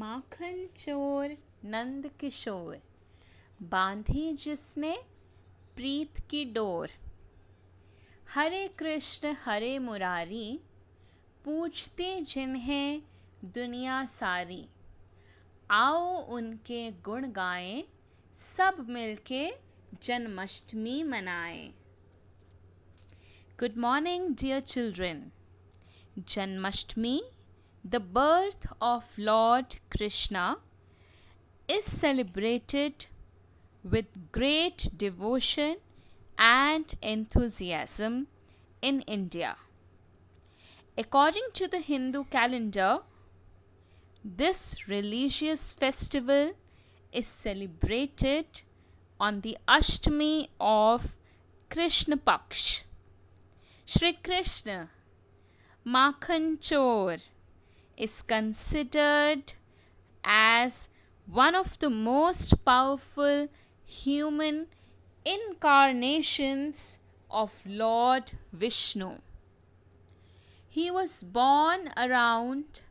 माखन चोर नंद किशोर बांधी जिसमें प्रीत की डोर हरे कृष्ण हरे मुरारी पूछते जिन्हें दुनिया सारी आओ उनके गुण गाएं सब मिलके जन्माष्टमी मनाएं good morning dear children Janmashtami the birth of Lord Krishna is celebrated with great devotion and enthusiasm in India. According to the Hindu calendar, this religious festival is celebrated on the Ashtami of Krishna Paksh. Shri Krishna, Makhan Chor, is considered as one of the most powerful human incarnations of Lord Vishnu. He was born around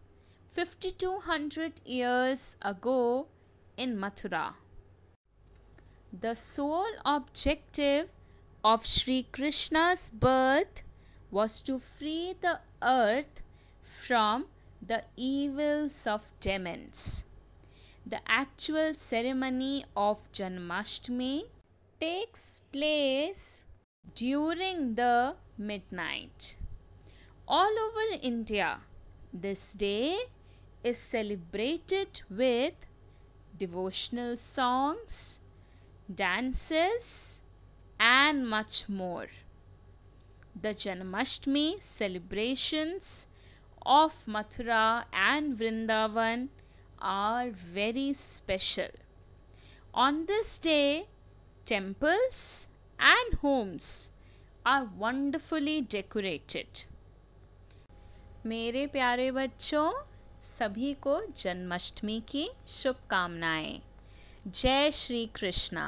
5200 years ago in Mathura. The sole objective of Sri Krishna's birth was to free the earth from the evils of demons. The actual ceremony of Janmashtami takes place during the midnight. All over India, this day is celebrated with devotional songs, dances, and much more. The Janmashtami celebrations of Mathura and Vrindavan are very special. On this day, temples and homes are wonderfully decorated. मेरे प्यारे बच्चों सभी को जन्माष्टमी की शुभकामनाएं जय श्री कृष्णा